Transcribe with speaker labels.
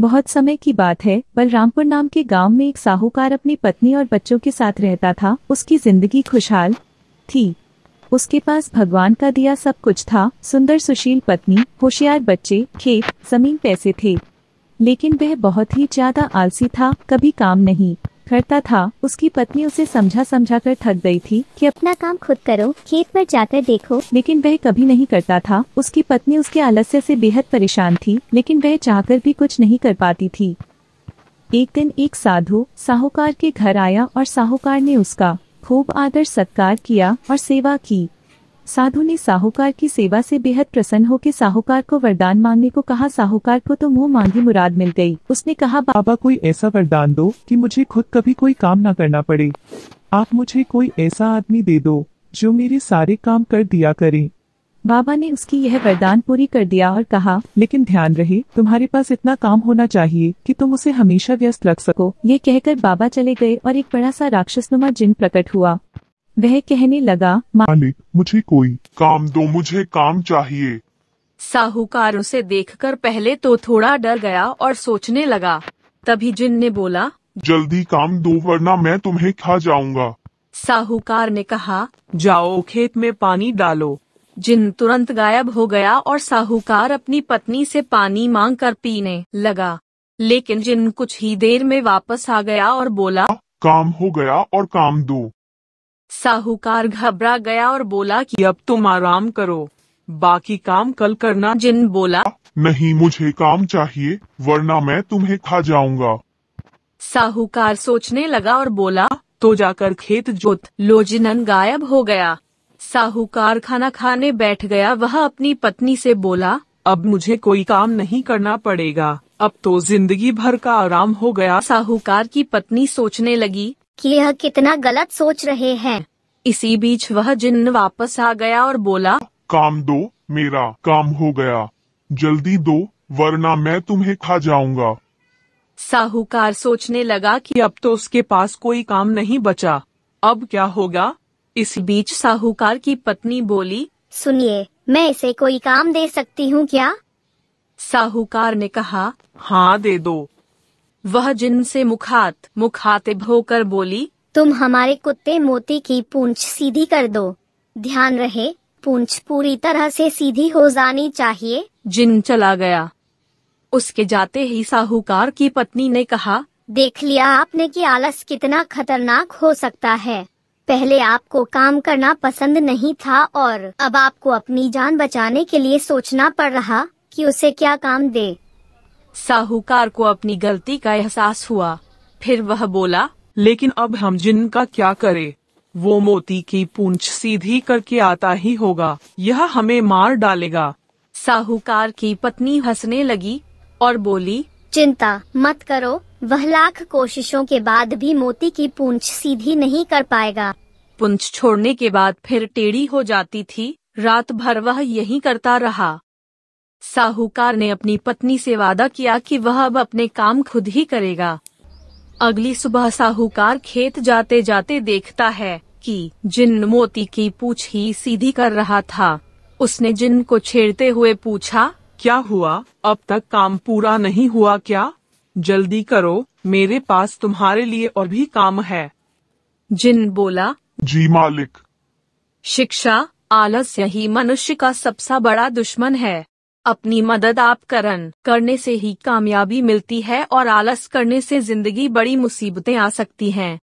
Speaker 1: बहुत समय की बात है बलरामपुर नाम के गांव में एक साहूकार अपनी पत्नी और बच्चों के साथ रहता था उसकी जिंदगी खुशहाल थी उसके पास भगवान का दिया सब कुछ था सुंदर सुशील पत्नी होशियार बच्चे खेत जमीन पैसे थे लेकिन वह बहुत ही ज्यादा आलसी था कभी काम नहीं करता था उसकी पत्नी उसे समझा समझा कर थक गई थी कि अपना काम खुद करो खेत पर जाकर देखो लेकिन वह कभी नहीं करता था उसकी पत्नी उसके आलस्य से बेहद परेशान थी लेकिन वह चाहकर भी कुछ नहीं कर पाती थी एक दिन एक साधु साहूकार के घर आया और साहूकार ने उसका खूब आदर सत्कार किया और सेवा की साधु ने साहूकार की सेवा से बेहद प्रसन्न होकर साहूकार को वरदान मांगने को कहा साहूकार को तो मुंह मांगी मुराद मिल गई उसने कहा बाबा कोई ऐसा वरदान दो कि मुझे खुद कभी कोई काम ना करना पड़े आप मुझे कोई ऐसा आदमी दे दो जो मेरे सारे काम कर दिया करे बाबा ने उसकी यह वरदान पूरी कर दिया और कहा लेकिन ध्यान रहे तुम्हारे पास इतना काम होना चाहिए कि तुम उसे हमेशा व्यस्त रख सको
Speaker 2: ये कहकर बाबा
Speaker 1: चले गए और एक बड़ा सा राक्षसनुमा
Speaker 3: जिन प्रकट हुआ वह कहने लगा
Speaker 2: मालिक मुझे कोई काम दो मुझे काम चाहिए
Speaker 3: साहूकार उसे देखकर पहले तो थोड़ा डर गया और सोचने लगा तभी जिन ने बोला
Speaker 2: जल्दी काम दो वरना मैं तुम्हें खा जाऊंगा
Speaker 3: साहूकार ने कहा
Speaker 2: जाओ खेत में पानी डालो जिन
Speaker 3: तुरंत गायब हो गया और साहूकार अपनी पत्नी से पानी मांग कर पीने लगा लेकिन जिन कुछ ही देर में वापस आ गया और बोला
Speaker 2: काम हो गया और काम दो
Speaker 3: साहूकार घबरा गया और बोला कि अब तुम आराम करो बाकी काम कल करना जिन बोला
Speaker 2: नहीं मुझे काम चाहिए वरना मैं तुम्हें खा जाऊंगा
Speaker 3: साहूकार सोचने लगा और बोला तो जाकर खेत जोत लोजिनन गायब हो गया साहूकार खाना खाने बैठ गया वह अपनी पत्नी से बोला अब मुझे कोई काम नहीं करना पड़ेगा अब तो जिंदगी भर का आराम हो गया साहूकार की पत्नी सोचने लगी कि यह कितना गलत सोच रहे हैं इसी बीच वह जिन्न वापस आ गया और बोला
Speaker 2: काम दो मेरा काम हो गया जल्दी दो वरना मैं तुम्हें खा जाऊंगा
Speaker 3: साहूकार सोचने लगा कि अब तो उसके पास कोई काम नहीं बचा अब क्या होगा इस बीच साहूकार की पत्नी बोली
Speaker 4: सुनिए मैं इसे कोई काम दे सकती हूँ क्या साहूकार ने कहा
Speaker 3: हाँ दे दो वह जिनसे मुखात मुखातिब होकर बोली
Speaker 4: तुम हमारे कुत्ते मोती की पूंछ सीधी कर दो ध्यान रहे पूंछ पूरी तरह से सीधी हो जानी चाहिए जिन चला गया उसके जाते ही साहूकार की पत्नी ने कहा देख लिया आपने कि आलस कितना खतरनाक हो सकता है पहले आपको काम करना पसंद नहीं था और अब आपको अपनी जान बचाने के लिए सोचना पड़ रहा कि उसे क्या काम दे साहूकार
Speaker 3: को अपनी गलती का एहसास हुआ फिर वह बोला लेकिन अब हम जिन का क्या करे वो मोती की पूंछ सीधी करके आता ही होगा यह हमें मार डालेगा साहूकार की पत्नी हंसने लगी और बोली
Speaker 4: चिंता मत करो वह लाख कोशिशों के बाद भी मोती की पूंछ सीधी नहीं कर पाएगा पूंछ छोड़ने के
Speaker 3: बाद फिर टेढ़ी हो जाती थी रात भर वह यही करता रहा साहूकार ने अपनी पत्नी से वादा किया कि वह अब अपने काम खुद ही करेगा अगली सुबह साहूकार खेत जाते जाते देखता है कि जिन मोती की पूछ ही सीधी कर रहा था उसने जिन को छेड़ते हुए पूछा क्या हुआ अब तक काम पूरा नहीं हुआ क्या जल्दी करो मेरे पास तुम्हारे लिए और भी काम है जिन बोला
Speaker 2: जी मालिक
Speaker 3: शिक्षा आलस्य ही मनुष्य का सबसे बड़ा दुश्मन है अपनी मदद आप करन करने से ही कामयाबी मिलती है और आलस करने से जिंदगी बड़ी मुसीबतें आ सकती हैं